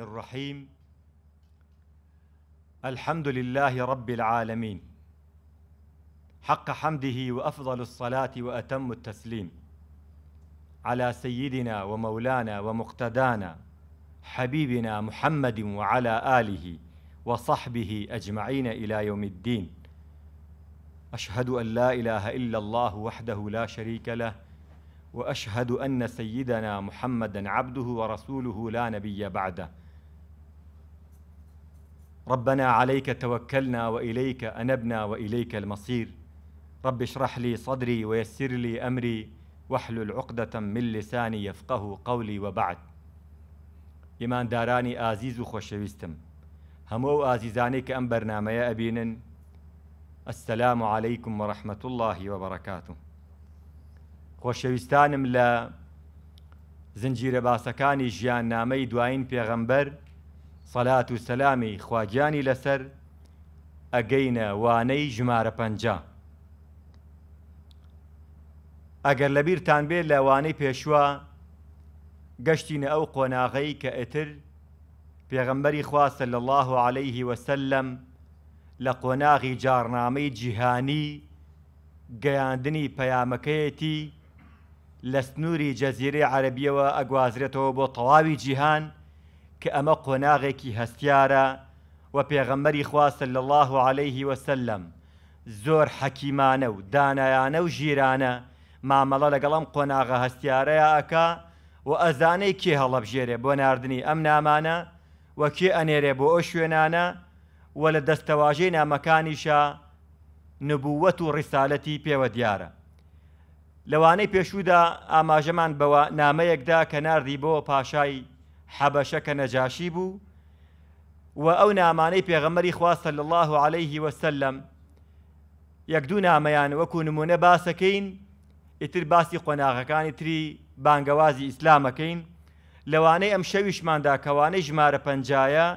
الرحمن الرحيم الحمد لله رب العالمين حق حمده وافضل الصلاه واتم التسليم على سيدنا ومولانا ومقتدانا حبيبنا محمد وعلى اله وصحبه اجمعين الى يوم الدين اشهد ان لا اله الا الله وحده لا شريك له واشهد ان سيدنا محمدا عبده ورسوله لا نبي بعده ربنا عليك توكلنا واليك انبنا واليك المصير رب اشرح لي صدري ويسر لي امري واحلل عقده من لساني يفقه قولي وبعد ايمان داراني ئازیز و همو هەموو و ئازیزانەی کە ئەم بەرنمەیە ئەبینن ئەسلام و عیکم وەڕحمەت اللهی وەبڕکات و خۆشەویستانم لە زنجیرە باسەکانی ژیان سەلات و سەلامی خواگیانی لەسەر ئەگەینە وانەی ژمارە پەنج. ئەگەر لەبیرتان بێت لەوانەی پێشوە گەشتینە ئەو قۆناغەی کە ئەتر پێغەمبەری خواستە لە الله و عليهەیهی وسلم لە قۆناغی جارنامەی جیهانی گەیاندنی پەیامەکەیەتی لە سنووری جەزیرەی عەربیەوە ئەگوازرێتەوە بۆ تەواوی جیهان کە ئەمە قۆناغێکی هەستیارە و پێغەمەری خواستە لە الله و عليهەیهی وسلم زۆر حەکیمانە و دانایانە و ژیرانە مامەڵە لەگەڵم قۆناغە هەستیارەیە ئەکا و ئەزانەی کێ هەڵەبژێرێ بۆ نردنی ئەم نامانە وەکێ ئەنێرێ بۆ ئەو شوێنانە و لە دەستەواژەی نامەکانیشە نبووەت و ڕیسالەتی پێوە دیارە. لەوانەی پێشودا ئاماژەمان بەوە نامەیەکدا کە نردی بۆ پاشای حەبەشەکە نەجاشی بوو و ئەو نامانەی پێغەمەری خواستە لە الله عليه وسلم یەک دوو نامەیان وەکو نمونە باسەکەین ئیتر باسی قۆناغەکانی تری بانگەوازی ئیسلامەکەین لەوانەی ئەم شەویشماندا کەوانەی ژمارە پەنجایە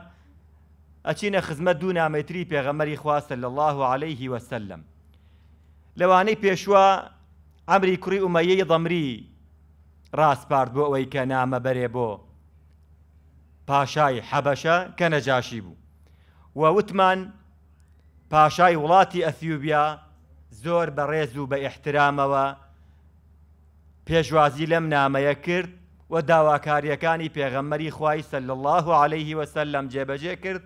ئەچینە خزمەت دوو نامەتری پێغەمەری خواستە لە الله عليه وسلم لەوانەی پێشوە ئەمری کوڕی ئومەیەی دەمری ڕاستپارت بۆ ئەوەی کە نامە بەرێ بۆ پاشای حەبەشە کە نەجاشی بوو و وتمان پاشای وڵاتی ئەثیوبیا زۆر بە ڕێز و بە ئحترامەوە پێشوازی لەم نامەیە کرد و داواکاریەکانی پێغەممەری خوای سەل الله عليه وسلم جێبەجێ کرد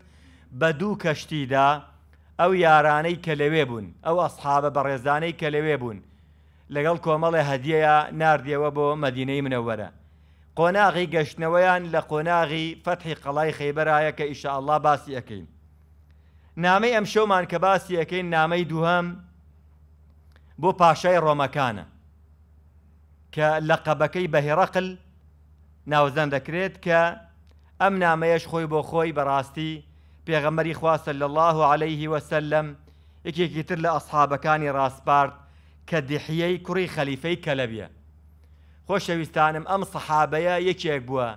بە دوو کەشتیدا ئەو یارانەی کە لەوێ بوون ئەو ئەسحابە بە ڕێزانەی کە لەوێ بوون لەگەڵ کۆمەڵی هەدیەیە نردیەوە بۆ مەدینەی منەوەرە قۆناغی گەشتنەوەیان لە قۆناغی فەتحی قەڵای خەیبەرایە کە ئیشاءله باسی ئەەکەین. نامەی ئەم شەومان کە باسی ئەەکەین نامەی دووهم بۆ پاشای ڕۆمەکانە کە لە قەبەکەی بەهێڕقل ناوزەن دەکرێت کە ئەم نامەیەش خۆی بۆ خۆی بەڕاستی پێغەمەری خواسە لە الله و عليهەیهی وسلم یەکێکی تر لە ئەسحابەکانی ڕاستپارت کە دیحیەی کوڕی خەلیفەی کەلەبیە خۆشەویستانم ئەم سەحابەیە یەکێک بووە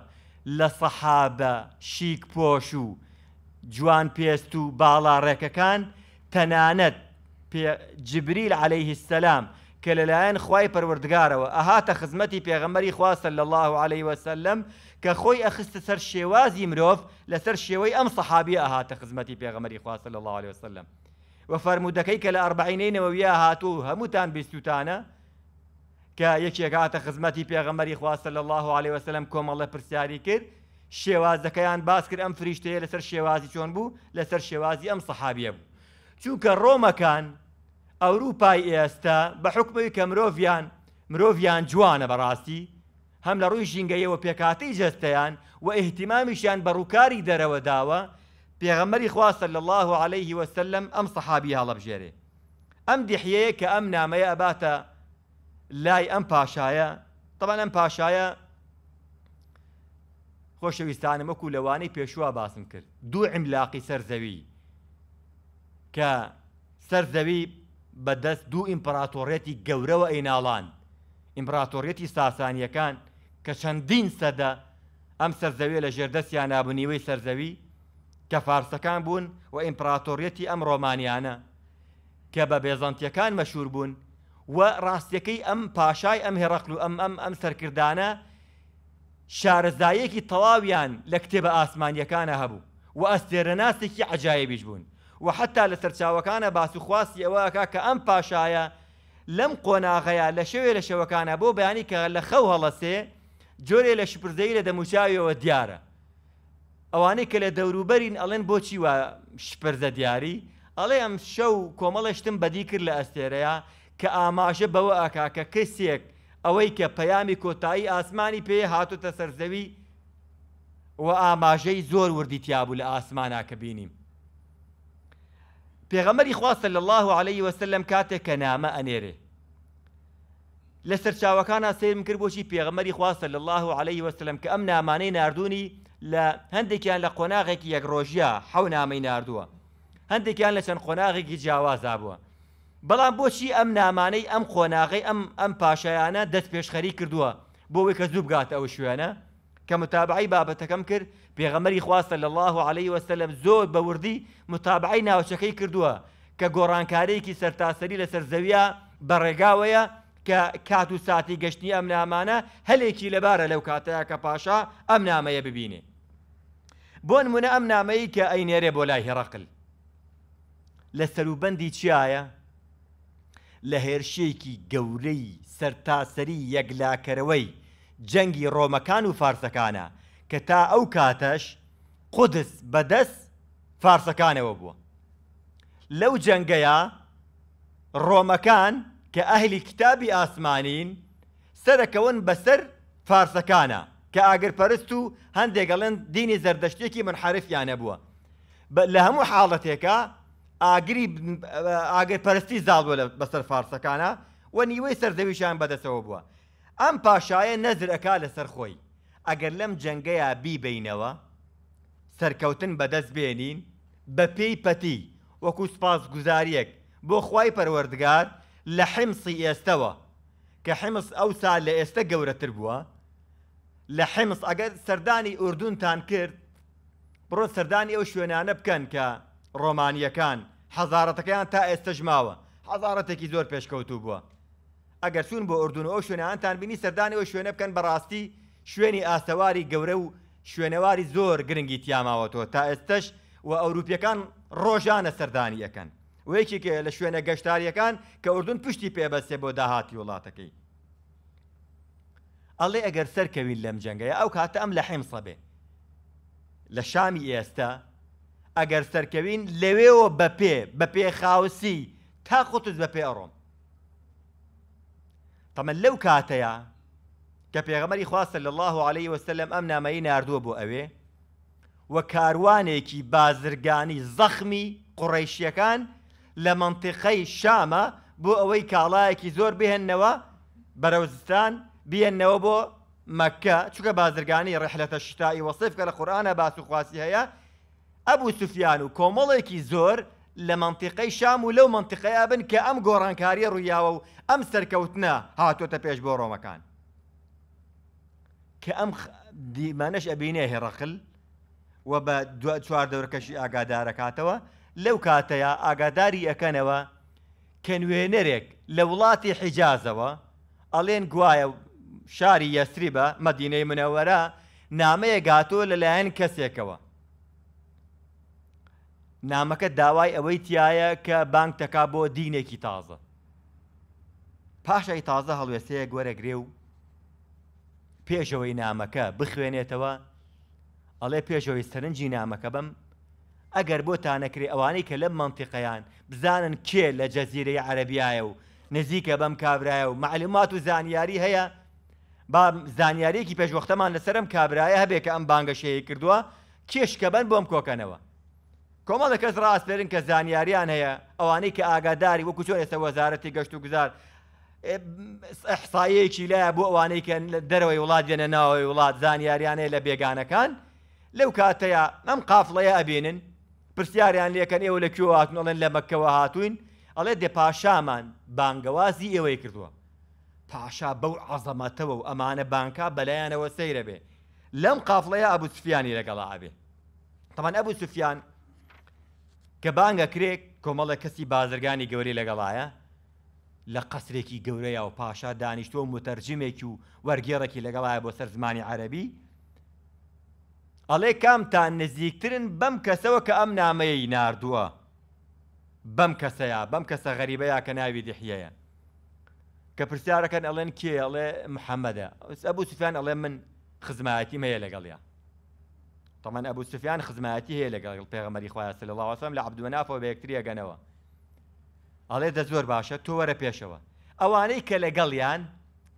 لە سەحابە شیک پۆش و جوان پێست و باڵا ڕێکەکان تەنانەت جبریل عليهەیه السلام کە لەلایەن خی پەروەردگارەوە ئەهاتە خزمەتی پێغەمەری خواستە لە الله عليه وسلم کە خۆی ئەخستە سەر شێوازی مرۆڤ لەسەر شێوەی ئەم سەحابی ئەهاتە خزمەتی پێغەمەری خواستە لە الله عليه وسلم وە فەرمودەکەی کە لە ئەربعینەوەویە هاتوو هەمووتان بیستوتانە کە یەکێکاتە خزمەتی پێغەمەری خواستە لە الله عليه وسلم کۆمەڵە پرسیاری کرد شێوازەکەیان باس کرد ئەم فریشتەیە لەسەر شێوازی چۆن بوو لەسەر شێوازی ئەم سەحابیە بوو چونکە ڕۆمەکان ئەوروپای ئێستا بە حکمی کە مرۆڤیان مرۆڤیان جوانە بەڕاستی هەم لە ڕووی ژینگەیەوە پێکاتی جەستەیان و ئەهتیمامیشیان بە ڕووکاری دەرەوە داوە پێغەمەری خواستە لە الله عليه وسلم ئەم سەحابی هەڵەبژێرێ ئەم دیحەیە کە ئەم نامەیە ئەباتە لای ئەم پاشایە تەبان ئەم پاشایە خۆشەویستانم وەکو لەوانەی پێشوە باسم کرد دوو عیملاقی سەرزەوی کە سەرزەوی بەدەست دوو ئیمپراتۆڕێتی گەورەوە ئەیناڵان ئیمپراتۆڕێتی ساسانیەکان کە چەندین سەدە ئەم سەرزەوی لە ژێردەستیان نابنیوەی سەرزەوی کە فارسەکان بوون و ئیمپراتۆریەتی ئەم ڕۆمانیانە کە بە بێزانتیەکان مەشهور بوون و ڕاستیەکەی ئەم پاشای ئەم هێڕقل و ئەم ئەم ئەم سەرکردانە شارەزایەکی تەواویان لە کتێبە ئاسمانیەکانە هەبوو و ئەستێرەناسێکی عجایبیش بوون و حتا لە سەرچاوەکانە باس و خواستی ئەوەکە کە ئەم پاشایە لەم قۆناغەیە لە شەوێ لە شەوەکانە بۆ بەیانی کە لە خەو هەڵەسێ جۆرێ لە شپردەی لە دەموچاویەوە دیارە ئەوانەی کە لە دەوروبەرین ئەڵێن بۆچی وە شپەرزە دیاری ئەڵێ ئەم شەو کۆمەڵەشتم بەدی کرد لە ئەستێرەیە کە ئاماژە بەوە ئاکا کە کەسێک ئەوەی کە پەیامی کۆتایی ئاسمانی پێ هاتوتە سەرزەوی و ئاماژەی زۆر وردیتیابوو لە ئاسمانا کە بینیم. پێغەمەری خواستە لە الله عليه وسلم کاتێک کە نامە ئەنێرێ. لە سەرچاوەکانە سرم کرد بۆچی پێغەمەری خواستە لە الله عليه وسلم کە ئەم نامانەی نردونی لە هەندێکیان لە قۆناغێکی یەکڕۆژیە حەو نامەی نردووە. هەندێکیان لە چەند قۆناغێکی جیاوازا بووە. بەڵام بۆچی ئەم نامانەی ئەم خۆناغی ئەم ئەم پاشایانە دەست پێشخەری کردووە بۆی کە زوو بگات ئەو شوێنە کە متابعی بابەتەکەم کرد پێغەمەری خواستە لە الله عليه وسلم زۆر بە وردی متابعی ناوچەکەی کردووە کە گۆڕانکارەیەکی سەرتاسەری لە سەرزەویە بەڕێگاوەیە کە کات و ساتی گەشتنی ئەم نامانە هەلێکی لەبارە لەو کاتەیە کە پاشا ئەم نامەیە ببینێ بۆ نمونە ئەم نامەیە کە ئەینێرێ بۆ لای هێڕقل لە سەروبەندی چیایە؟ لە هێرشەیەکی گەورەی سەرتاسەری یەکلاکەرەوەی جەنگی ڕۆمەکان و فارسەکانە کە تا ئەو کاتەش قودس بەدەست فارسەکانەوە بووە. لەو جەنگەیە ڕۆمەکان کە ئەهلی کتابی ئاسمانین سەرەکەون بەسەر فارسەکانە کە ئاگرپەرست و هەندێکگەڵند دینی زەردەشتێکی منحرفیانە بووە. لە هەموو حاڵەتێکە ئاگری ئاگەر پەرستی زاڵوە لە بەسەر فارسەکانە و نیوەی سەردەویشان بەدەسەوە بووە ئەم پاشایە نەزرەکە لەسەر خۆی ئەگەر لەم جەنگەیە بیبینەوە سەرکەوتن بەدەست بێنین بە پێی پەتی وەکو سپاس گوزاریەک بۆ خی پەروەردگار لە حمسی ئێستەوە کە حمس ئەو سال لە ئێستا گەورەتر بووە لە حمس ئەگەر سەردانی ئوردونتان کرد بڕۆ سەردانی ئەو شوێنانە بکەن کە ڕۆمانیەکان حەزارەتەکەیان تا ئێستەژماوە حەزارەتێکی زۆر پێشکەوتوو بووە ئەگەر سون بۆ ئردون ئەو شوێنەیانتان بینی سەردانی ئەو شوێنە بکەن بەڕاستی شوێنی ئاستەواری گەورە و شوێنەواری زۆر گرنگی تیاماوەتەوە تا ئێستش و ئەوروپیەکان ڕۆژانە سەردانیەکەن وەیەکێکە لە شوێنە گەشتاریەکان کە ئوردون پشتی پێبەستێ بۆ داهاتی وڵاتەکەی ئەڵێ ئەگەر سەرکەوین لەم جەنگەیە ئەو کاتە ئەم لە حیمسە بێ لە شامی ئێستا ئەگەر سەرکەوین لەوێەوە بە پێ بە پێ خاوسی تا خوتت بە پێ ئەڕۆم تەمە لەو کاتەیە کە پێغەمەری خواستە لە الله عليه وسلم ئەم نامەیە نردووە بۆ ئەوێ وە کاروانێکی بازرگانی زەخمی قوڕیشیەکان لە منتیقەی شامە بۆ ئەوەی کاڵایەکی زۆر بهێننەوە بەرەوزستان بێنەوە بۆ مەکە چووکە بازرگانی ڕحلەتە شتایی وەصف کە لە قورآانە باس و خواسی هەیە ئەبوو سوفیان و کۆمەڵێکی زۆر لە منتیقەی شام و لەو منتیقەیە بن کە ئەم گۆڕانکاری ڕوویاوە و ئەم سەرکەوتنە هاتۆتە پێش بۆ ڕۆمەکان کە ئەم دیمانەش ئەبینێ هێڕقل و بە دو چوار دەورکەشی ئاگادارەکاتەوە لەو کاتەیە ئاگاداری ئەەکەنەوە کە نوێنەرێک لە وڵاتی حیجازەوە ئەڵێن گوایە شاری یەسری بە مەدینەی منەوەرە نامەیە گاتۆ لەلایەن کەسێکەوە نامەکە داوای ئەوەی تایە کە بانک دەکا بۆ دینێکی تازە پاشای تازە هەڵوێستەیە گوەرەگرێ و پێشەوەی نامەکە بخوێنێتەوە ئەڵێ پێشەوەی سەرنجی نامەکە بم ئەگەر بۆتانەکرێ ئەوانەی کە لەم منتیقەیان بزانن کێ لە جەزیرەی عەربیایە و نزیکە بەم کابرایە و معلومات و زانیاری هەیە با زانیارێکی پێشوەختەمان لەسرم کابرایە هەبێ کە ئەم بانگەشەیە کردووە کێشکە بن بۆم کۆکەنەوە کۆمەڵە کەس ڕاستێرن کە زانیاریان هەیە ئەوانەی کە ئاگاداری وەکو چۆن ئێستا وەزارەتی گەشت و گوزار حسایەکی لایە بۆ ئەوانەی کە دەرەوەی وڵات دێنە ناوەی وڵات زانیاریانەیە لە بێگانەکان لەو کاتەیە ئەم قافڵەیە ئەبێنن پرسیاریان لەکەن ئێوە لە کوێ هاتنڵێن لە مەکەوە هاتوین ئەڵێ دێپاشامان بانگەوازی ئێوەی کردووە پاشا بەو عزەمەتەوە و ئەمانە بانکا بەلایەنەوە سەیرە بێ لەم قافڵەیە ئەبوو سفیانی لەگەڵا ئابێ تەمان ئەبوو سوفیان کە بانگە کرێک کۆمەڵە کەسی بازرگانی گەوری لەگەڵایە لە قەسرێکی گەورەیە و پاشا دانیشتوە متەرجمێکی و وەرگێڕێکی لەگەڵایە بۆ سەر زمانی عەربی ئەڵێ کامتان نزیکترن بەم کەسەوە کە ئەم نامەیە ناردووە بەم کەسەیە بەم کەسە غەریبەیە کە ناوی دحیەیە کە پرسیارەکەن ئەڵێن کێ ئەڵێ محەممەدە ئەبوو سوفان ئەڵێ من خزمایەتی مەیە لەگەڵیە تەمان ئەبوو سوفیان خزمەتی هەیە لەگەڵ پێغمەری خخوایە سل لەڵاوەسم لە عبدونافەوە بە یەکتریە گەنەوە ئەڵێ دە زۆر باشە تۆ وەرە پێشەوە ئەوانەی کە لەگەڵیان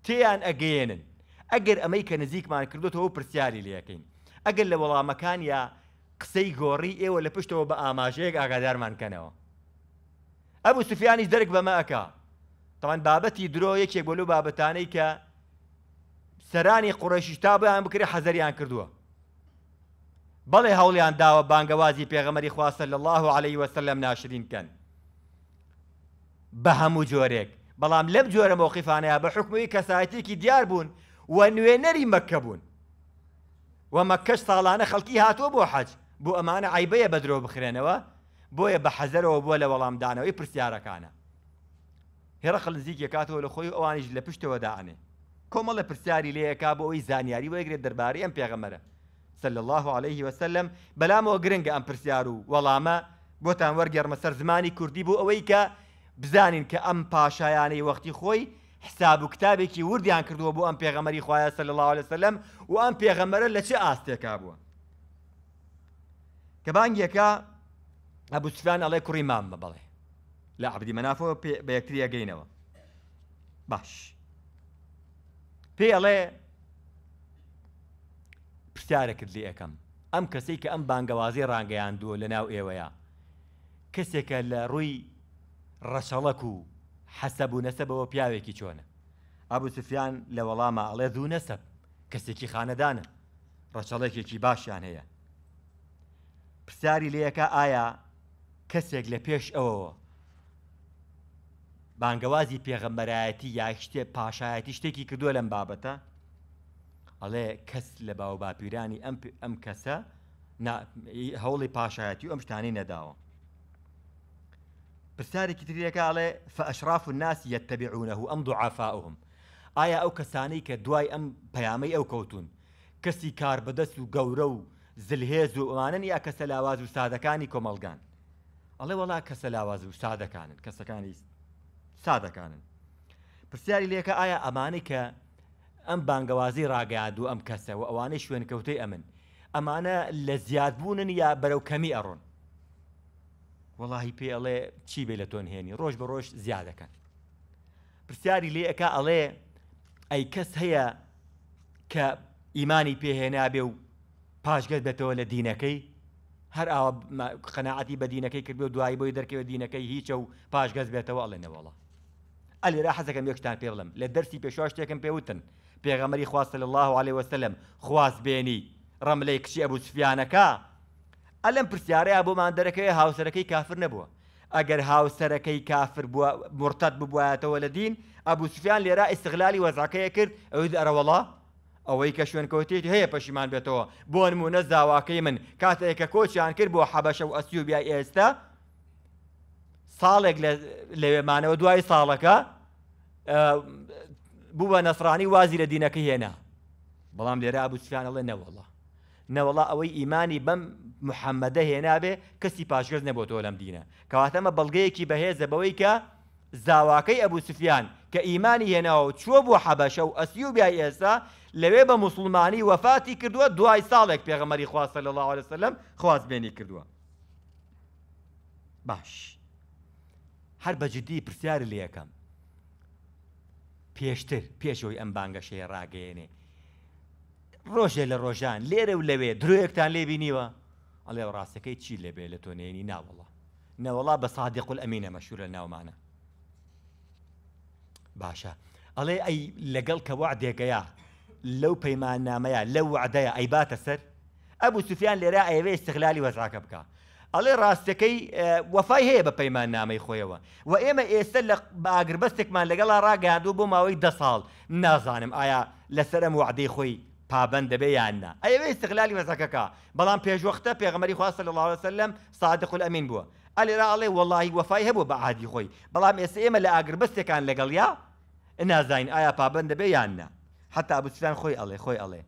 تیان ئەگەێنن ئەگەر ئەمەی کە نزیکمان کردوەوە پرسیاری لەکەین ئەگەر لە وەڵامەکان یا قسەی گۆڕی ئێوە لە پشتەوە بە ئاماژەیەک ئاگادارمانکەنەوە ئەبوو سوفیانی دەرک بەمەکە تەوان بابەتی درۆ یەکێک بۆلو بابەتانەی کە سەرانی قڕەشیشتا بەیان بکری حەزەریان کردووە بەڵێ هەوڵیان داوە بانگەوازی پێغەمەری خواستە لە الله عليه وسلم ناشرینکەن بە هەموو جۆرێک بەڵام لەم جۆرە مۆقیفانەیە بە حکمەوەی کەسایەتێکی دیار بوون و نوێنەری مەکە بوون و مەکەش ساڵانە خەڵکی هاتووە بۆ حەج بۆ ئەمانە عیبەیە بە درۆ بخرێنەوە بۆیە بە حەزەرەوە بووە لە وەڵامدانەوەی پرسیارەکانە هێرە خەلنزیکی کاتەوە لە خۆی ئەوانیش لە پشتەوە داانێ کۆمەڵە پرسیاری لەیەکا بۆ ئەوی زانیاری وەگرێت دەربارەی ئەم پێغەمەرە سل الله عليه وسلم بەلامەوە گرنگە ئەم پرسیار و وەڵامە بۆتان وەرگەرمە سەر زمانی کوردی بوو ئەوەی کە بزانین کە ئەم پاشایانەی وەختی خۆی حساب و کتابێکی وردیان کردووە بۆ ئەم پێغەمەری خوایە سل الله عليه وسلم و ئەم پێغەمەرە لە چه ئاستێکا بووە کە بانگیەکە ئەبوسفان ئەڵێ کوڕی مام بە بەڵێ لە عبدی منافەوە بە یەکتریەگەینەوە باش پێ ئەڵێ پرسیارەکرد لێ ئەەکەم ئەم کەسێک کە ئەم بانگەوازی ڕانگەیاندووە لە ناو ئێوەیە کەسێکە لە ڕووی ڕەشەڵەک و حەسەب و نەسەبەوە پیاوێکی چۆنە ئابوو سفیان لە وەڵامە ئەڵێ دوو نەسەب کەسێکی خانەدانە ڕەچەڵێکێکی باشیان هەیە پرسیاری لەیەکە ئایا کەسێک لە پێش ئەوەوە بانگەوازی پێغەمبەرایەتی یا شتێ پاشایەتی شتێکی کردووە لەم بابەتە ئەڵێ کەس لە باو باپیرانی ئەم کەسە هەوڵی پاشایەتی و ئەم شتانی نەداوە پرسیارێکی تریەکە ئاڵێ فەشراف و ناسی یەتەبیعونەه ئەم دوعافاهم ئایا ئەو کەسانەی کە دوای ئەم پەیامەی ئەو کەوتون کەسی کار بەدەست و گەورە و زلهێز و ئەوانن یا کەسە لاواز و سادەکانی کۆمەلگان ئەڵێ وڵا کەسە لاواز و سادەکانن کەسەکانی سادەکانن پرسیاری لێکە ئایا ئەمانەی کە ئەم بانگەوازی ڕاگەاندو ئەم کەسەوە ئەوانەی شوێنکەوتەی ئەمن ئەمانە لە زیادبوونن یا بەرەو کەمی ئەڕۆن وەڵی پێ ئەڵێ چی بێ لە تۆن هێنی ڕۆژ بە ڕۆژ زیادەکەن پرسیاری لێ ئەک ئەڵێ ئەی کەس هەیە کە ئیمانی پێهێنا بێ و پاشگەت بێتەوە لە دینەکەی هەر ئاوە قەنەعەتی بە دینەکەی کرد و دوایی بۆی دەرکەوە دینەکەی هیچە و پاشگەز بێتەوە ئەڵێنەوەڵە ئەلێرا حەزەکەم یەکشتان پێڵم لە دەرسی پێشوا شتێکم پێوتن پێغەمەری خواستە لە الله عليه وسلم خواست بێنی ڕەملەی کچی ئەبوو سفیانەکە ئەلم پرسیارەیە بۆمان دەرەکەی هاوسەرەکەی کافر نەبووە ئەگەر هاوسەرەکەی کافر مرتەت ببوایەتەوە لە دین ئەبوو سفیان لێرا ئیسغلالی وەزاکەیە کرد ئەوی ئەرەوەڵا ئەوەی کە شوێنکەوتێت هەیە پەشیمان بێتەوە بۆ نمونە زاواکەی من کاتێککە کۆچیان کرد بۆ حەبەشە و ئەسیوبیا ئێستا ساڵێک لەوێمانەوە دوای ساڵەکە بووە نەفرانی وازی لە دینەکە هێنا بەڵام لێرە ئابوسیانەڵێ نەوەڵە نەوەڵە ئەوەی ئیمانی بەم محەممەدە هێنابێ کەسی پاشگەز نەبووەوە لەم دینە کەواتەمە بەڵگەیەکی بەهێزە بەوەی کە زاواکەی ئەبوسفیان کە ئیمانی هێناوە چوە بۆ حەبەشە و ئەسیوبیای ئێستا لەوێ بە مسلمانی وەفاتی کردووە دوای ساڵێک پێغەمەری خواستە لە الله لەسلم خوازبێنی کردووە باش هەر بەجددی پرسیار لەکەم پێشتر پێشەوەی ئەم بانگەشەیە ڕاگەێنێ ڕۆژێ لە ڕۆژان لێرە و لەوێ درۆیەکتان لێبینیوە ئەڵێ ڕاستەکەی چی لەبێ لە تۆنێنی ناوەڵە نەوەڵا بە سادیقل ئەمینە مەشهور لە ناومانە باشە ئەڵێ ئەی لەگەڵ کەوا دێگەیە لەو پەیمانامەیە لەو عدەیە ئەیباتە سەر ئەبوو سوفیان لێرە ئەوێ استقلالی وەزراکە بکە ئەڵێ ڕاستەکەی وەفای هەیە بە پەیمان نامی خۆیەوە و ئێمە ئێستا لە باگربەستێکمان لەگەڵا ڕاگەاندو بۆ ماوەی دە ساڵ نازانم ئایا لەسرم وعدەی خۆی پابند دەبێ یاننا ئەوێ استقلالی مەزەکەەکە بەڵام پێشوەختە پێغمەری خواستە لە لاوە سلم سادخل ئەمین بووە ئەلێرا ئەڵێ وڵی وەفای هەبوو بە عادی خۆی بەڵام ئێستا ئێمە لە ئاگربەستێکان لەگەڵیا نازین ئایا پابند دەبێ یاننا حتا ئابوسان خۆی ئەڵێ خۆی ئەڵێ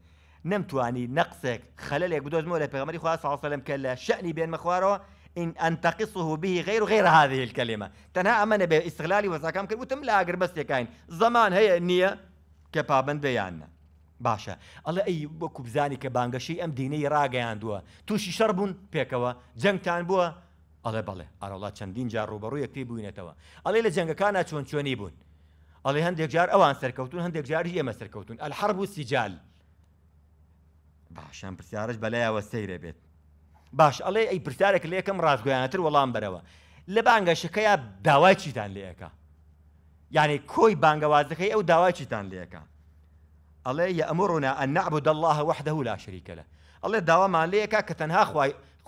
نمتوانی نقصێک مولا بيغمر يخوى صلى الله عليه وسلم كلا شأني بين مخواره إن أنتقصه به غير غير هذه الكلمة تنها أمن باستغلالي وزاكام كربو لا لاقر بس يكاين زمان هي النية كبابن بياننا باشە ئەڵە ئەی وەکو بزانی کە بانگەشی ئەم دینەی ڕاگەیاندووە تووشی شەر بوون پێکەوە جەنگتان الله ئەڵێ بەڵێ ئەرەڵا چەندین جار ڕوبەڕوو یەکتی بووینێتەوە ئەڵێ لە جەنگەکانە چۆن شون بوون ئەڵێ هەندێک جار ئەوان سەرکەوتون هەندێک جار ئێمە سەرکەوتون ئەل الحرب والسجال باشیان پرسیارش بەلایەوە سەیرە بێت باش ئەڵێ ئەی پرسیارێک لە یەکەم ڕازگویانەتر وەڵام بەرەوە لە بانگەشەکەیە داوای چیتان لەکە یعنی کۆی بانگەوازەکەی ئەو داوای چیتان لەکە ئەڵێ یە ئەمڕنا ئە نعبد الله وحده لا شریکە لە ئەڵێ داوامان لەیەکە کە تەنها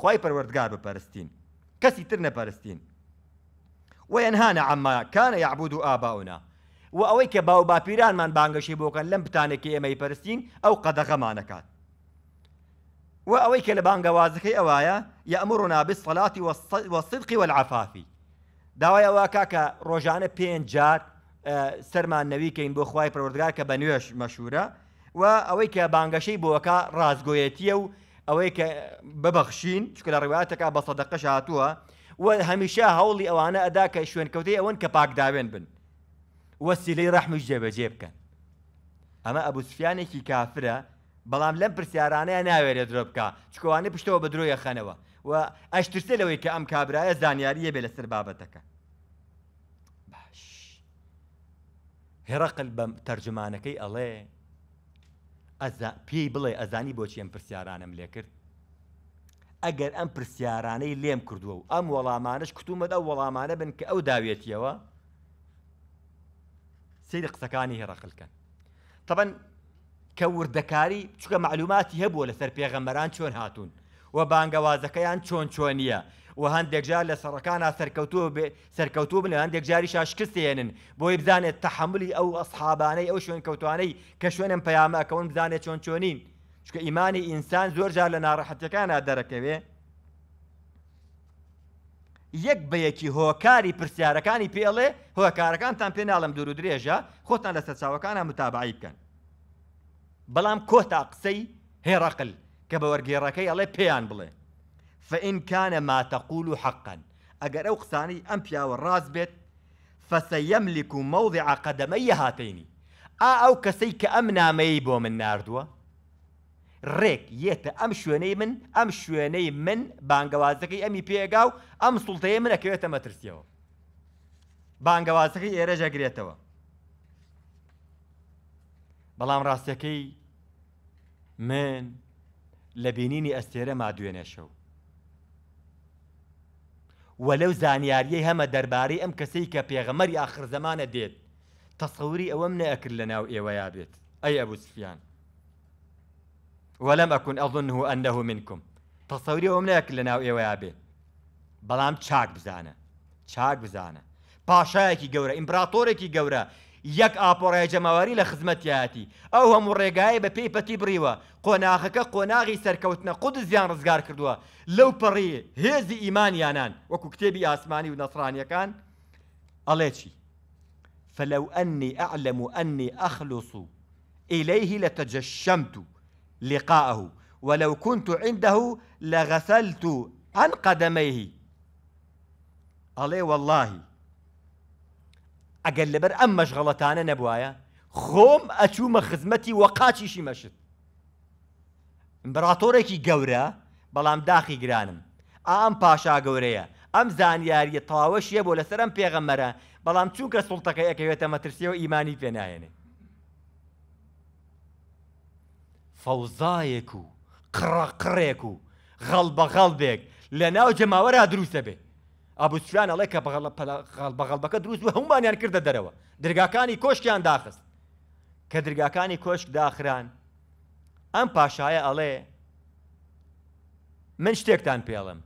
خی پەروەردگار بپەرستین کەسی تر نەپەرستین وەنهانە عما کانە یعبود و ئاباونا و ئەوەی کە باو باپیرانمان بانگەشی بۆکەن لەم بتانێکی ئێمەی پەرستین ئەو قەدەغەمانەکات و ئەوەی کە لە بانگەوازەکەی ئەوایە یەمرڕنا بسەڵاتی وەصدقی وەلعافافی داوای ئەوە کاکە ڕۆژانە پێنج جار سەرمان نەویکەین بۆ خی پەروەردگار کە بە نوێش مەشهورە و ئەوەی کە بانگەشەی بۆەکە ڕازگۆیەتیە و ئەوەی کە ببەخشین چکە لە ڕێواتەکە بە سەدەقەش هاتووە و هەمیشە هەوڵی ئەوانە ئەدا کە شوێنکەوتی ئەوەن کە پاکداوێن بن وەسیلەی ڕەحمیش جێبەجێ بکەن ئەمە ئەبوسفیانێکی کافرە بەڵام لەم پرسیارانەیە ناوێرە درۆ بکە چکوانە پشتەوە بە درۆیە خەنەوە و ئەشترسێ لەوەی کە ئەم کابراایە زانیاریە بێ لەسەر بابەتەکە باش هێرەقل بە تەرجمانەکەی ئەڵێ پێی بڵێ ئەزانی بۆچی ئەم پرسیارانم لێ کرد ئەگەر ئەم پرسیارانەی لێم کردووە و ئەم وەڵامانش کتومەدا وەڵامانە بن کە ئەو داوێتیەوە سری قسەکانی هێرەقلکەن تەبەن کە وردەکاری چکە معلوماتی هەبووە لەسەر پێغەمەران چۆن هاتوون و بانگەوازەکەیان چۆن چۆنیە و هەندێک جار لە سەڕەکانە سەرکەوتوە سەرکەوتوو بن هەندێک جاری شاشکستێنن بۆی بزانێت تحملی ئەو ئەسحابانەی ئەو شوێن کەوتوانەی کە شوێنم پەیامەکەون بزانێت چۆن چۆنین چکە ئیمانی ئینسان زۆر جار لە ناڕەحەتەکانە دەرەکەوێ یەک بەیەکی هۆکاری پرسیارەکانی پێڵێ هۆکارەکانتان پێ ناڵم دوور و درێژە خۆتان لە سەرچاوەکانە متابعی بکەن بەڵام کۆتا قسەی هێرەقل کە بە وەرگێڕەکەی ئەڵێ پێیان بڵێ فئینکانە ماتەقول و حەقەن ئەگەر ئەو قسانی ئەم پیاوە ڕاز بێت فەسەەملیک و مەوضع قەدەمەی هاتینی ئا ئەو کەسەی کە ئەم نامەیە بۆ من نردووە ڕێک یێتە ئەم شوێنەی من ئەم شوێنەی من بانگەوازەکەی ئەمی پێگا و ئەم سوڵتەیە منەکەوێتە مەترسیەوە بانگەوازەکەی ئێرە ژەگرێتەوە بەڵام ڕاستیەکەی من لە بینینی ئەستێرە مادوێنێشە و وەلەو زانیاریەی هەمە دەربارەی ئەم کەسەی کە پێغەمەری آخر زمانە دێت تەسەوری ئەوەم نەکرد لە ناو ئێوەیا بێت ئەی ئەبوسفیان وەلەم ئەکون ئەڵنه ئەندەه منکم تەسەوری ئەوم نەکرد لە ناو ئێوەیا بێت بەڵام چاک بزانە چاک بزانە پاشایەکی گەورە ئیمپراتۆرێکی گەورە یەک ئاپۆڕای جەماواری لە او هم هەموو ڕێگایە بە پێی پەتی بڕیوە قۆناغەکە قۆناغی قد زيان زیان ڕزگار لو لەو پەڕی ايمان يانان وەکو کتێبی ئاسمانی و نەسرانیەکان ئەڵێکی فلو أني أعلم أني أخلص إليه لتجشمت لقاءه ولو كنت عنده لغسلت عن قدميه عليه والله ئەگەر لەبەر ئەم مەشغەڵەتانە نەبوایە خۆم ئەچوومە خزمەتی وەقاچیشی مەشت ئەمبراتۆرێکی گەورە بەڵام داخی گرانم ئام پاشا گەورەیە ئەم زانیاریە تاوەشیە بۆ لەسەر ئەم پێغەمەرە بەڵام چونکە سڵتەکە ئەەکەوێتە مەترسیەوە ئیمانی پێناەنێ فەوزایەک و قڕەقڕێک و غەڵ بە غەڵبێک لە ناو جەماوەرا دروستە بێت ئابوسفیان ئەڵێ کە بەغەڵبەکە دروست بە هەمومانیان کردە دەرەوە درگاکانی کۆشتیان داخست کە درگاکانی کۆشک داخران ئەم پاشایە ئەڵێ من شتێکتان پێڵم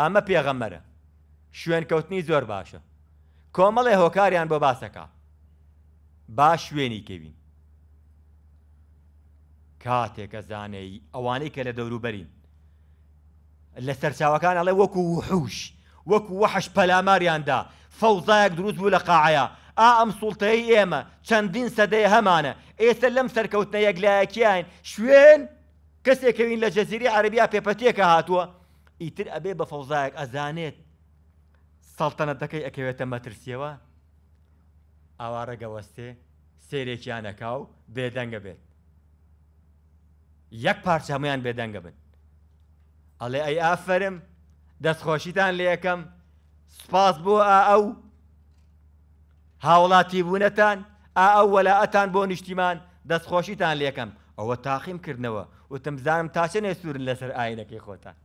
ئەمە پێغەمەرە شوێنکەوتنی زۆر باشە کۆمەڵێ هۆکاریان بۆ باسەکە با شوێنی کەوین کاتێکە زانەی ئەوانەی کە لە دەوروبەرین لە سەرچاوەکان ئەڵێ وەکو وحوش وەکو وەحش پەلاماریاندا فەوزایەک دروست بوو لە قاعەیە ئا ئەم سوڵتەی ئێمە چەندین سەدەی هەمانە ئێستا لەم سەرکەوتنە یەکلایەکیان شوێن کەسێکەوین لە جەزیری عەربیا پێپەتێکە هاتووە ئیتر ئەبێ بە فەوزایەک ئەزانێت سەڵتەنەتەکەی ئەکەوێتە مەترسیەوە ئاوارە گەوەستێ سێرێکیانەکاو بێدەنگە بێت یەک پارچەمەیان بێدەنگە بن ئەڵێ ئەی ئافەرم دەستخۆشیتان لێ یەکەم سپاس بۆ ئەو هاوڵاتی بوونەتان ئا ئەو وەلاەتان بۆ نیشتیمان دەستخۆشیتان لێ یەکەم ئەوە تاقیمکردنەوە وتم زانم تاچە نێسوورن لەسەر ئاینەکەی خۆتان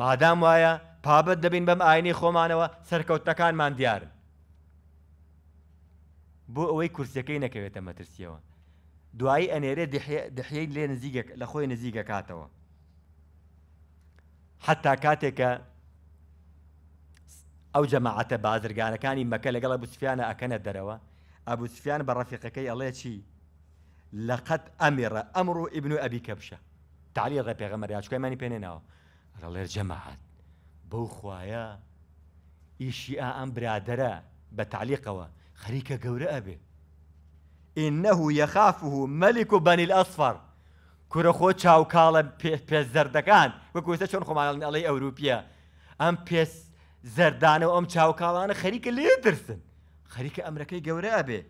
مادام وایە پابەت دەبین بەم ئاینی خۆمانەوە سەرکەوتەکانمان دیارن بۆ ئەوەی کورسەکەی نەکەوێتە مەترسیەوە دوایی ئەنێرێ دحی لێ نزیگە لە خۆی نزیگە کاتەوە حتى كاتك او جماعه بازر قال كان يمك قال ابو سفيان اكن الدروا ابو سفيان برفيقكي الله يشي لقد امر امر ابن ابي كبشه تعالي يا ربي غمر يا شكا ماني بيننا قال يا جماعه بو خوايا ايشي آه ام برادره بتعليقه خليك قور ابي انه يخافه ملك بني الاصفر کورەخۆ چاوکاڵە پێزەردەکان وەکوستە چۆن خۆمانڵن ئەڵی ئەوروپیە ئەم پێس زەردانە و ئەم چاوکاڵانە خەریکە لێ درسن خەریکە ئەمرەکەی گەورە ئەبێ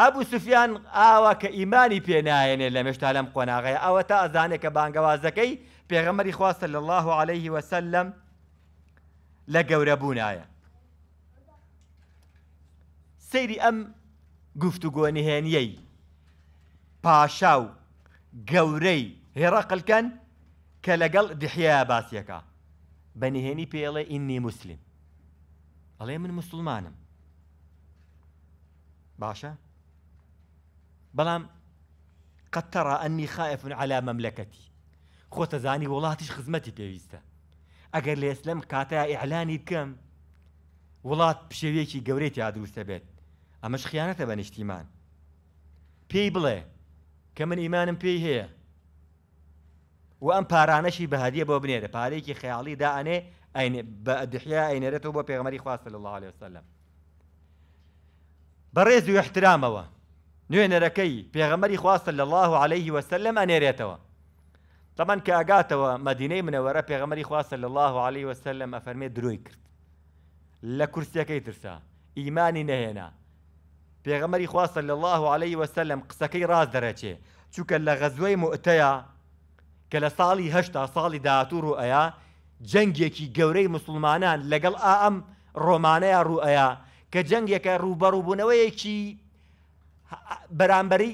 ئەبوو سوفیان ئاوا کە ئیمانی پێناایێنێ لە مێشتا لەم قۆناغەیە ئەوە تا ئەزانێک کە بانگەوازەکەی پێغەمەری خواستە لە الله و عليهەیهی وسلم لە گەورە بوونایە سەیری ئەم گفتوگۆنهێنیەی پاشا و گەورەی هێراقلکەن کە لەگەڵ دحیا باسیەکە بەنهێنی پێڵێ ئینی مسلیم ئەڵێ من مسلمانم باشە بەڵام قەتەڕ ئەنی خائفن علا مەملەکەتی خۆتەزانی وڵاتیش خزمەتی پێویستە ئەگەر لە ئێسلەم کاتەیە ئیعلانی بکەم وڵات پشێوەیەکی گەورەی یادروستە بێت ئەمەش خیانەتە بە نیشتیمان پێی بڵێ کە من ئیمانم پێی هەیە و ئەم پارانەشی بەهدیە بۆ بنێرە پارێکی خەیاڵی داانێ بەدحیا ئەینێرێتەوە بۆ پێغمەری خواستە لە الله لەوسلم بەڕێز و احترامەوە نوێنەرەکەی پێغەمەری خواستە لە الله عليه وسلم ئەنێرێتەوە تەمان کە ئەگاتەوە مەدینەی منەوەرە پێغەمەری خواستە لە الله عليه وسلم ئەفەرمێ دروی کرد لە کورسەکەی ترسا ئیمانی نەهێنا پێغەمەری خواستە لە الله عليه وسلم قسەکەی ڕاز دەرەچێ چووکە لە غەزوەی مؤتەیە کە لە ساڵی هەشتا ساڵی داهاتور و ئەیە جەنگێکی گەورەی مسلمانان لەگەڵ ئەم ڕۆمانەیە ڕوئەیە کە جەنگێکە ڕوبەڕووبوونەوەیەکی بەرامبەری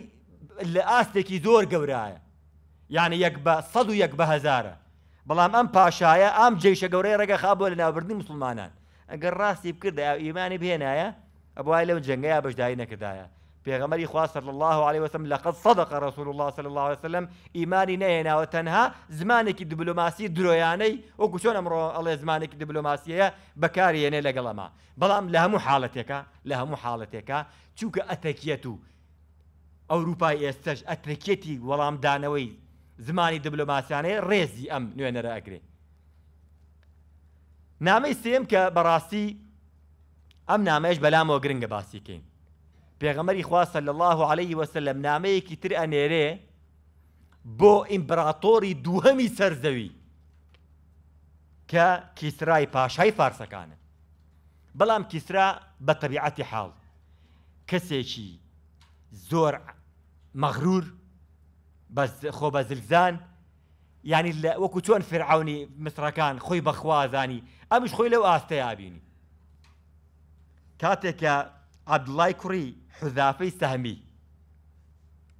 لە ئاستێکی زۆر گەورایە یعنی یەک بە سەد و یەک بە هزارە بەڵام ئەم پاشایە ئام جێشە گەورەی ڕێگە خابۆ لە ناوبردنی مسلمانان ئەگەر ڕاستی بکردە ئیمانی بهێنایە ئەبوای لەو جنگەیە بەشدایی نەکردایە پێغەمەری خواستر الله عليه وسلم لقد صدق رسول الله صلى الله عليه وسلم ئیمانی نەهێناوە تەنها زمانێکی دیبلوماسی درۆیانەی وەکو چۆن ئەمڕۆ ئەڵێ زمانێکی دیبلوماسیەیە بەکارهێنێ لەگەڵەما بەڵام لە هەموو حاڵەتێکە لە هەموو حاڵەتێکە چووکە ئەتەکیەت و ئەوروپای ئێستش ئەترکێتی وەڵامدانەوەی زمانی دیبلوماسیانەیە ڕێزی ئەم نوێنەرە ئەگرێ نامەی سێم کە بەڕاستی ئەم نامەیەش بەلامەوە گرنگە باسیکەین پێغەمەری خواستە لە الله عليه وسلم نامەیەکی تر ئەنێرێ بۆ ئیمپراتۆری دووهەمی سەرزەوی کە کیسرای پاشای فارسەکانە بەڵام کیسرا بە تەبیعەتی حاڵ کەسێکی زۆر مەغرور خۆ بە زلزان ینی وەکو چۆن فرعونی مسرەکان خۆی بەخوازانی ئەمش خۆی لەو ئاستەیابینی كاتك عبد الله كري حذافي سهمي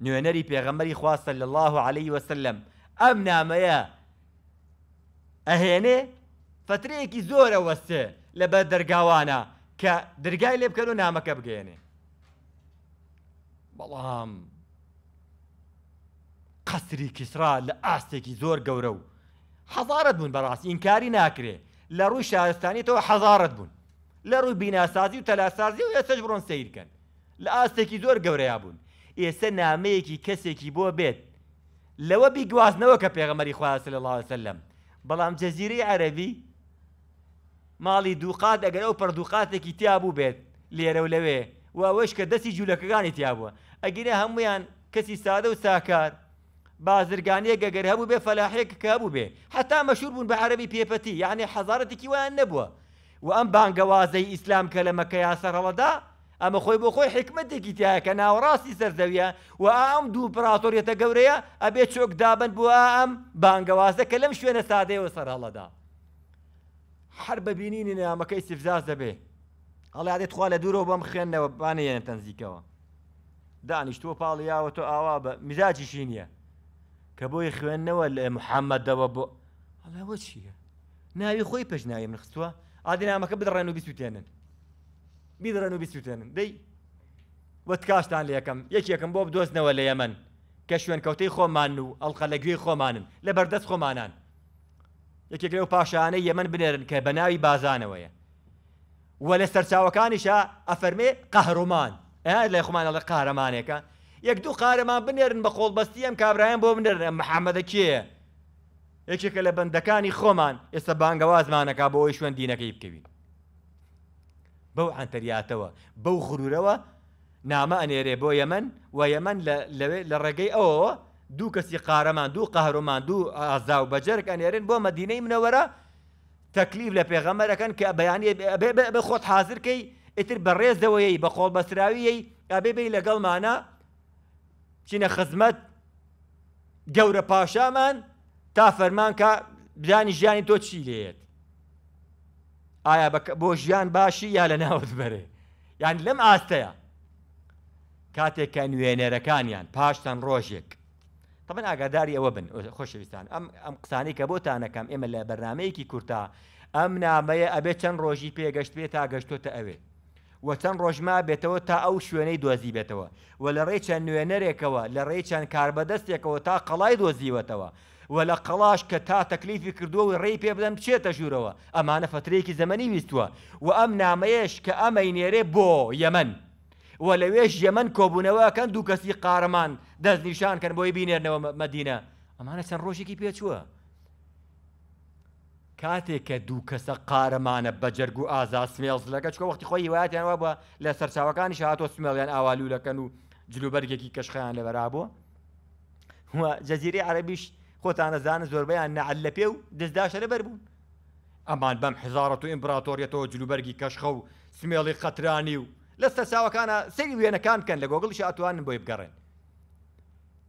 نوينري بيغمري خواه صلى الله عليه وسلم امنا ميا اهيني فتريكي زورة وسه لبدر درقاوانا كا درقاي اللي بكلو نامك بقيني بلام قصري كسرى لأستيكي زور قورو حضارت بون براس إنكاري ناكري لروش شهرستاني تو حضارت بون لە ڕووی بیناسازی و تەلاسازی و ئێسش بڕۆن سیرکەن لە ئاستێکی زۆر گەورەیا بوون ئێستا نامەیەکی کەسێکی بۆ بێت لەوە بیگوازنەوە کە پێغەمەری خوا سل الله وسلم بەڵام جەزیری عەربی ماڵی دووقات ئەگەر ئەو پردووقاتێکی تیابوو بێت لێرە و لەوێ و ئەوەش کە دەستی جوولەکەگانی تیابووە ئەگەرە هەمویان کەسی سادە و ساکار بازرگانیە گەگەر هەبوو بێ فەلاحەیەک کابوو بێ حتا مەشور بوون بە عەربی پێپەتی یعنی حەزارەتێکی ویان نەبووە و ئەم بانگەوازەی ئیسلام کە لە مەکە یاسەرەوەدا ئەمە خۆی بۆ خۆی حکمتێکی تایە کە ناوەڕاستی سەردەویە و ئەم دوو پراتۆریەتە گەورەیە ئەبێ چۆک دابن بووە ئەم بانگەوازە کە لەم شوێنە سادەیەوە سەرهەڵەدا هەر بەبینینی نامەکەی سفزاز دەبێ هەڵی عادێت خوا لە دوورەوە بەم خوێندنەوە بانەیەنە تەنزیکەوە دانیشتوە پاڵیاوە تۆ ئاوا بە میزاجیشی نییە کە بۆی خوێندنەوە لە محەممەدەوە بۆ هەڵەوە چییە ناوی خۆی پێش ناوی منخستووە ئادینامەکە بدڕێن و بیسووتێنن بیدڕێن و بیسووتێنن دەی وەت کاشتان لە یەکەم یەکێکم بۆ بدۆستنەوە لە یەمەن کە شوێنکەوتەی خۆمان و ئەڵخە لە گوێی خۆمانن لە بەردەست خۆمانان یەکێک لەو پاشانەی یەمن بنێرن کە بە ناوی بازانەوەیە وە لە سەرچاوەکانیشە ئەفەرمێ قەهڕۆمان لە خمانە لە قارەمانێکە یەک دوو قارەمان بنێرن بە خۆڵبەستی ئەم کابراەن بۆ بنێرن محەممەدە کێە یەکێکە لە بەندەکانی خۆمان ئێستا بانگەوازمانەکە بۆ ئەوی شوێن دینەکەی بکەوین بەو ئەتەریاتەوە بەو خورورەوە نامە ئەنێرێ بۆ یەمەن و یەمەن لە ڕێگەی ئەوەوە دوو کەسی قارەمان دوو قاهرمان دوو ئازا و بەجەرک ئەنێرن بۆ مەدینەی منەوەرە تەکلیف لە پێغەمەرەکەن کە بەیانی بە خۆت حاضرکەی ئیتر بەڕێزەوەی بە خۆڵ بەسراویەی ئابێ بی لەگەڵمانە چینە خزمەت گەورە پاشامان تا فەرمان کە بدانی ژیانی تۆ چی لێت ئایا بۆ ژیان باشی یا لە ناوت بەرێ یان لەم ئاستەیە کاتێککە نوێنێرەکانیان پاشتان ڕۆژێک تەمەن ئاگاداری ئەوە بن خۆشەویستان ئەم ئەم قسانی کە بۆتانەکەم ئێمە لە بەرنمەیەکی کورتا ئەم نامەیە ئەبێت چەند ڕۆژی پێگەشت بێت تا گەشتۆتە ئەوێ وە چەند ڕۆژما بێتەوە تا ئەو شوێنەی دۆزی بێتەوە و لە ڕێ چەند نوێنەرێکەوە لە ڕێ چەند کاربەدەستێکەوە تا قەڵای دۆزیوەتەوە و لە قەڵاش کە تا تەکلیفی کردووە و ڕێی پێ بدەم بچێتە ژوورەوە ئەمانە فترێکی زەمەنی ویستووە و ئەم نامەیەش کە ئەمەی نێرێ بۆ یەمەن و لەوێش یەمەن کۆبوونەوەکەن دوو کەسی قارەمان دەستنیشانکەن بۆی بینێنەوە مەدینە ئەمانە چەند ڕۆژێکی پێچووە کاتێک کە دوو کەسە قارەمانە بەجرگ و ئازا سمێڵزلەکە چکە وەختی خۆی وایەتیانەوە بە لە سەرچاوەکانی شهاتۆ سمێڵیان ئاوالوولەکەن و جلوبەرگێکی کەشخیان لە بەرابووە جەزیری عەربیش خۆتانە زانە زۆربیان نەعلە پێ و اما بەر بوون ئەمان بەم حزارەت و ئیمپراتۆریەتەوە جلوبەرگی کەشخە و سمێڵی قەترانی و لەستە ساوەکانە سەری وێنەکان کەن لە گۆگڵیش ئەتوانن بۆی بگەڕێن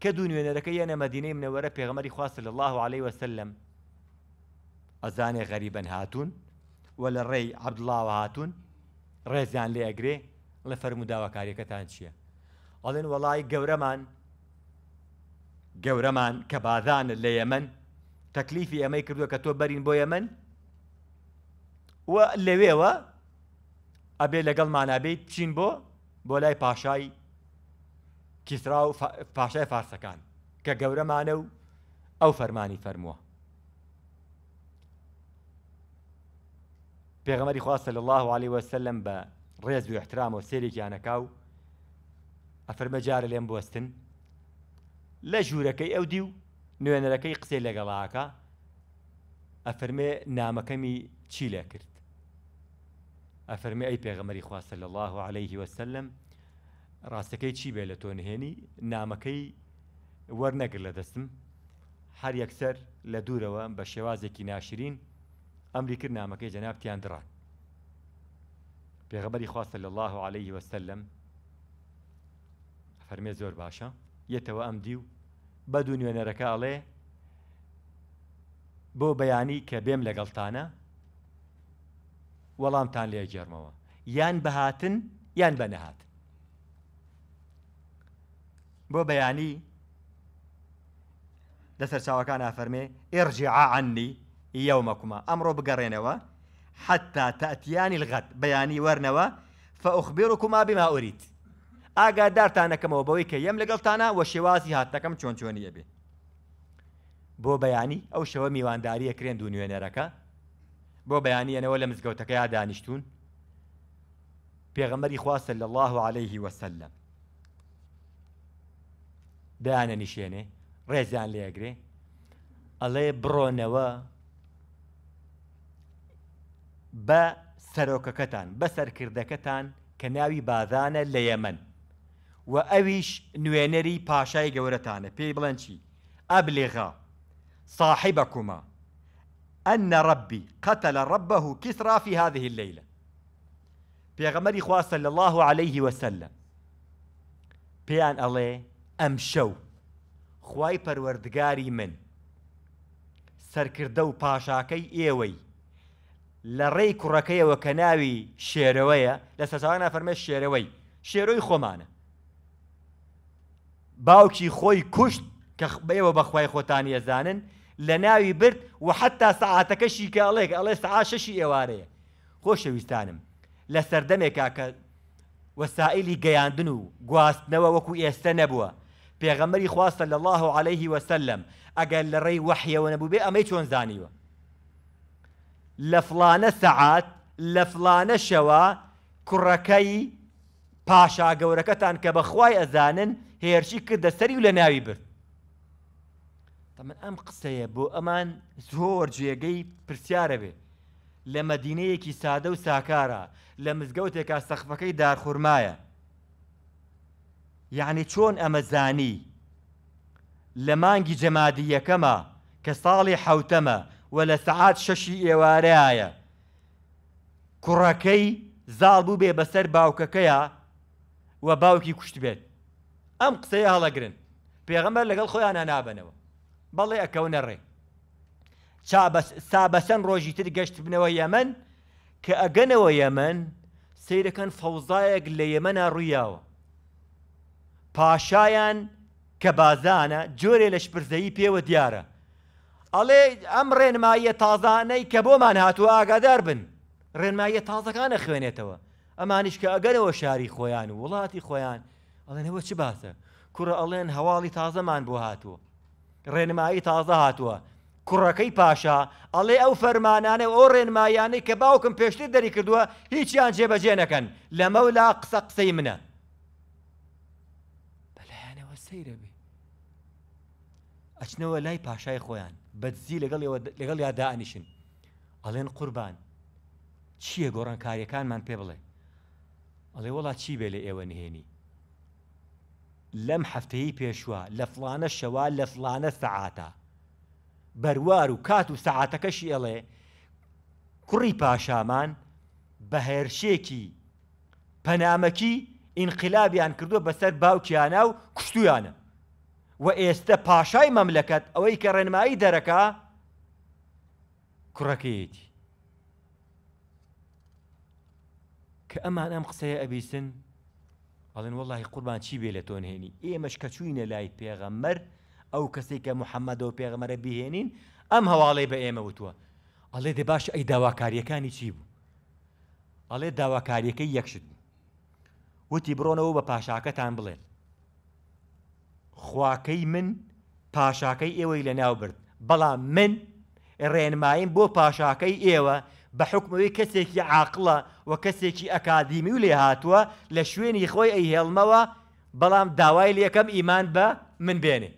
کە دوو نوێنەرەکە یەنە مەدینەی منەوەرە پێغمەری الله عليه وسلم ئەزانێ غەریبەن هاتون ولا لە عبد الله هاتوون ڕێزیان لێ ئەگرێ لە فەرموداوە کاریەکەتان چییە؟ ئەڵێن وەڵی گەورەمان کە بادانت لە یەمن تەکلیفی ئەمەی کردووە کە تۆ بەرین بۆ یەمن و لەوێوە ئەبێ لەگەڵ مانابێت چین بۆ بۆ لای پاشای کیسرا و پاشای فارسەکان کە گەورەمانە و ئەو فەرمانی فەرمووە پێغەمەری خواستە لە الله عليه وسلم بە ڕێز و احترام و سێرێکیانەکە و ئەفەرمەجارە لێم بستن لە ژوورەکەی ئەو دی و نوێنەرەکەی قسەی لەگەڵاکە ئەفەرمێ نامەکەمی چی لە کرد ئەفەرمێ ئەی پێغەمەری خواستە لە الله عليه وسلم ڕاستەکەی چی بێ لە تۆ نهێنی نامەکەی وەرنەگر لە دەستم هەر یەکسەر لە دوورەوە بە شێوازێکی ناشرین ئەمری کرد نامەکەی جەنابتیان دران پێغەبەری خواستە لە الله عليه وسلم فەرمێ زۆر باشە یەتەوە ئەم دی و بە دوو نوێنەرەکە ئەڵێ بۆ بەیانی کە بێم لەگەڵتانە وەڵامتان لێ جێرمەوە یان بەهاتن یان بەنەهات بۆ بەیانی لەسەر چاوەکان ئافەرمێ ئێرجعاعنی یەومەکوما ئەمڕۆ بگەڕێنەوە حتا تەتیانی الغەت بەیانی وەرنەوە فأخبركما بما أريد ئاگادارتانەکەمەوە بەوەی کە یەم لەگەڵتانە وە شێوازی هاتەکەم چۆن چۆنیە بێ بۆ بەیانی ئەو شەوە میوانداریە کرێن و نوێنەرەکە بۆ بەیانیەنەوە لە مزگەوتەکە یا دانیشتون پێغەمەری خواستە لە الله عليه وسلم دایانە نیشێنێ ڕێزیان لێگرێ ئەڵێ بڕۆنەوە بە سەرۆکەکەتان بە سەرکردەکەتان کە ناوی بازانە لە یەمەند و اویش نوینری پاشای گورتانه پی بلن چی ابلغا صاحبكما أن ربي قتل ربه كسرى في هذه الليلة بيغمري خواه صلى الله عليه وسلم بيان الله أمشو خواي پروردگاري من سركردو پاشاكي ايوي لرأي كركي وكناوي شيروية لسسانا فرمي شيروي شيروي خمانه باوکی خۆی کوشت کە بەوە بەخوای خۆتان ێزانن لە ناوی برد و حتا سعاتەکەشی کاڵێک ئەڵێ سعا شەشی ئێوارەیە خۆشەویستانم لە سەردەمێکا کە وەسائلی گەیاندن و گواستنەوە وەکو ئێستا نەبووە پێغەمەری خواستە لە الله عليه وسلم ئەگەر لە ڕێی وەحیەوە نەبوو بێ ئەمەی چۆن زانیوە لە فلانە سەعات لە فلانە شەوە کوڕەکەی پاشا گەورەکەتان کە بەخوای ئەزانن هێرشی کرد دەسەری و لە ناوی برد تەمن ئەم قسەیە بۆ ئەمان زۆر جێگەی پرسیارە بێ لە مەدینەیەکی سادە و ساکارە لە مزگەوتێکا سەخفەکەی دارخورمایە یعنی چۆن ئەمە زانی لە مانگی جەمادی یەکەمە کە ساڵی حوتەمە و لە سەعات شەشی ئێوارەیە کوڕەکەی زاڵ بوو بێ بەسەر باوکەکەیە و باوکی کوشت بێت ئەم قسەیە هەڵەگرن پێغەمبەر لەگەڵ خۆیانە نابنەوە بەڵێ ئەکەونە ڕێ سابەسەن ڕۆژی تر گەشت بنەوە یەمەن کە ئەگەنەوە یەمەن سیرەکەن فەوزایەک لە یەمەە ڕوویاوە پاشایان کە بازانە جۆرێ لە شپرزەی پێوە دیارە ئەڵێ ئەم ڕێنماییە تازانەی کە بۆمان هاتووە ئاگادار بن ڕێنماییە تازەکانە خوێنێتەوە ئەمانیش کە ئەگەرەوە شاری خۆیان و وڵاتی خۆیان ئەڵێن هەوە چی باسە کوڕە ئەڵێن هەواڵی تازەمان بۆ هاتووە ڕێنمایی تازە هاتووە کوڕەکەی پاشا ئەڵێ ئەو فەرمانانە ئەو ڕێنمایانەی کە باوکم پێشتر دەری کردووە هیچیان جێبەجێ نەکەن لەمەولا قسە قسەی منە بەلایەنەوە سەیرە بێ ئەچنەوە لای پاشای خۆیان بەدزی لەگەڵ یاداانیشن ئەڵێن قوربان چییە گۆڕانکاریەکانمان پێ بڵێ ئەڵێ وڵات چی بێ لە ئێوە نهێنی لەم هەفتەی پێشوە لە فلانە شەوە لە فلانە سەعاتە بەروار و کات و سەعاتەکەشی ئەڵێ کوڕی پاشامان بە هێرشێکی پەنامەکی ئینقلابیان کردووە بەسەر باوکیانە و کوشتویانە و ئێستا پاشای مەملەکەت ئەوەی کە ڕێنمایی دەرەکە کوڕەکەیەتی کە ئەمان ئەم قسەیە ئەبیسن ئەڵێن وەڵی قوربان چی بێ لە تۆن هێنی ئێمەش کە چوینە لای پێغەمەر ئەو کەسێک کە محەممەد و پێغەمەرە بهێنین ئەم هەواڵی بە ئێمە وتووە ئەڵێ دە باش ئەی داواکاریەکانی چی بوو ئەڵێ داواکاریەکەی یەکشت بوو وتی بڕۆنەوە بە پاشاکەتان بڵێن خواکەی من پاشاکەی ئێوەی لە ناو برد بەڵام من ڕێنمایم بۆ پاشاکەی ئێوە بە حکمەوەی کەسێکی عاقلە و کەسێکی ئەکادیمی و لێ هاتووە لە شوێنی خۆی ئەی هێڵمەوە بەڵام داوای لەکەم ئیمان بە من بێنێ.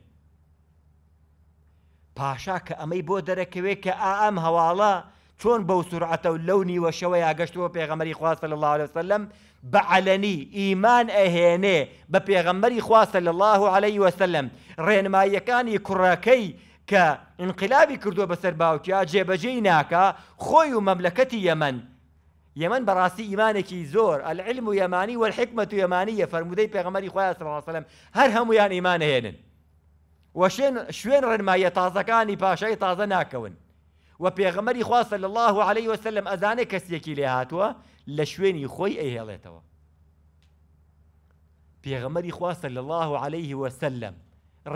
پاشا کە ئەمەی بۆ دەرەکەوێت کە ئام هەواڵە چۆن بەو سرعەتە و لەو نیوەشەوە یاگەشتووە پێغەمەری خواستە لە الله وسلم بە علەنی ئیمان ئەهێنێ بە پێغەمەری خواستە لە الله عليه وسلم ڕێنمایەکانی کوڕەکەی کە انقلابی کردووە بەسەر باوکیا جێبەجێی ناکە خۆی و مەملەکەتی یەمەەن یەمەەن بەڕاستی ئیمانێکی زۆر العلم و یەمانی وەحکمت و یەمانیە فەرمودەی پێغەمەری خۆیان سەڵسەلم هەر هەمویان ئیمانەهێنن وەشێن شوێن ڕێنمایە تازەکانی پاشای تازە ناکەون و پێغەمەری خواستە لە الله عليه وسلم ئەزانێ کەسێکی لێ هاتووە لە شوێنی خۆی ئەیهێڵێتەوە پێغەمەری خواستە لە الله عليه وسلم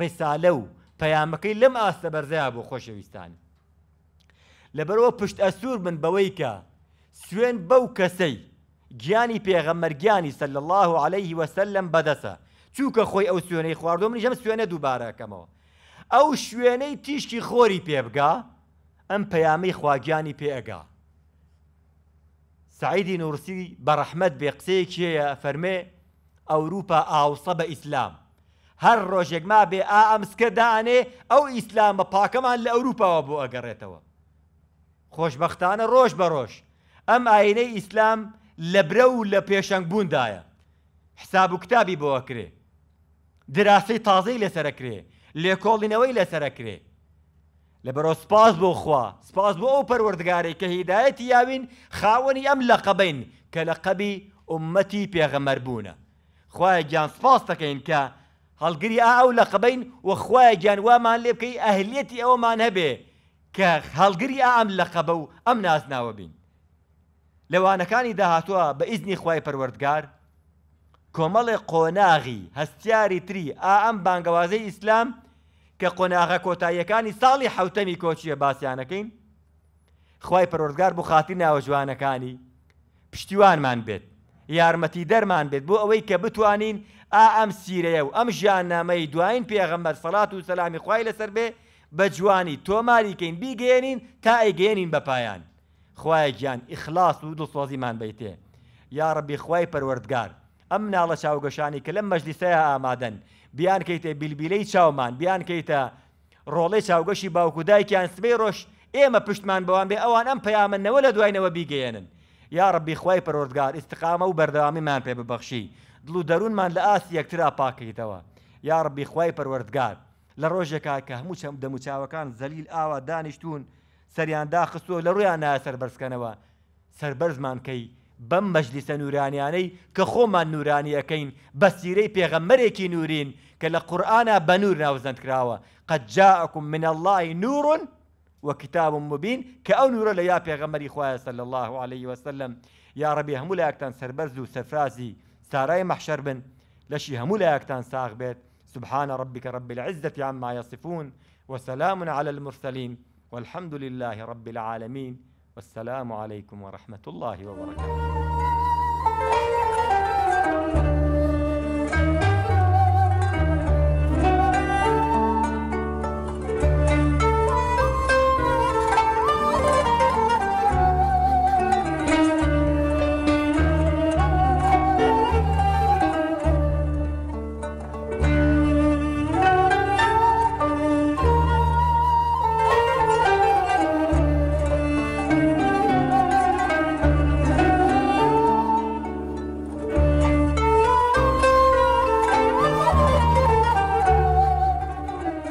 ڕێسالە و پەیامەکەی لەم ئاستە بەرزەیە بۆ خۆشەویستان لەبەرەوە پشت ئەسوور بن بەوەی کە سوێن بەو کەسەی گیانی پێغەمەرگیانی سەل الله عليه وسلم بەدەسە چووکە خۆی ئەو سوێنەی خواردۆ منی ژەم سوێنە دووبارەکەمەوە ئەو شوێنەی تیشکی خۆری پێبگا ئەم پەیامەی خواگیانی پێئگا سعیدی نورسی بەڕەحمەد بێ قسەیەکی هەیە فەرمێ ئەوروپا ئاوسە بە ئیسلام هەر ڕۆژێک ما بێ ئا ئەمسکەدانێ ئەو ئیسلام بە پاکەمان لە ئەوروپاوە بۆ ئەگەڕێتەوە خۆشببختانە ڕۆژ بە ڕۆژ ئەم ئاینەی ئیسلام لە برە و لە پێشەنگ بووندایە حساب و کتابی بۆە کرێ دراسی تازەی لەسەرەکرێ لێکۆڵینەوەی لەسەرەکرێ لە بەرۆ سپاس بۆ خوا سپاس بۆ ئەو پەروەردگاری کە هیدایەتی یاوین خاوەنی ئەم لە قەبین کە لە قەبی عمەتی پێغەمەر بوونە خوایە گیان سپاس دەکەین کە هەڵگری ئاو لە قبین وەخوای گیانوامان لێ بکەی ئەهلێتی ئەومان هەبێ کە هەڵگری ئام لە قەبە و ئەم نازناوە بین لەوانەکانی داهاتووە بە ئیزنی خی پەروەردگار کۆمەڵی قۆناغی هەستیاری تری ئا ئەم بانگەوازەی ئیسلام کە قۆناغە کۆتاییەکانی ساڵی حوتەمی کۆچیە باسییانەکەین خی پەرۆردگار بۆ خاتی ناوە جوانەکانی پشتیوانمان بێت یارمەتی دەرمان بێت بۆ ئەوەی کە بتوانین ئا ئەم سیرەیە و ئەم ژیان نامەی دوایین پێغەمبەر سەڵات و سەلامی خوای لەسەر بێ بە جوانی تۆماریکەین بیگەێنین تا ئەیگەێنین بەپایان خوایە گیان ئیخلاص و دڵسۆزیمان بیتێ یا ڕبی خوای پەروەردگار ئەم ناڵە چاوگەشانی کە لەم مەجلیسەیە ئامادەن بیان کەیتە بیلبیلەی چاومان بیان کەیتە ڕۆڵی چاوگەشی باوکو دایکیان سبەی ڕۆژ ئێمە پشتمان بەوان بێ ئەوان ئەم پەیامەنەوە لە دوینەوە بیگەێنن یا ڕبی خوای پەرۆردگار استقامە و بەردەوامیمان پێ ببەخشی دڵ و دەروونمان لە ئاسی یەکترا پاکەیتەوە یارببی خی پەروەردگار لە ڕۆژێکا کە هەموو چەم دەموچاوەکان زەلیل ئاوا دانیشتون سەریان داخستووە لە ڕویان نایە سەربەرزکەنەوە سربەرزمانکەی بەم مەجلیسە نورانیانەی کە خۆمان نورانیەکەین بە سیرەی پێغەمەرێکی نورین کە لە قورآە بە نور ناوزەند کراوە قەت جاکم من اللهی نورون وەکتاب مبین کە ئەو نورە لە یا پێغەمەری خوایە سەل الله عليه وسلم یا ڕبی هەموو لایەکتان سربەرز و سەفرازی سارای محشر بن لشی هەموو ساغ بيت سبحان ربك رب العزة عما يصفون وسلام على المرسلين والحمد لله رب العالمين والسلام عليكم ورحمة الله وبركاته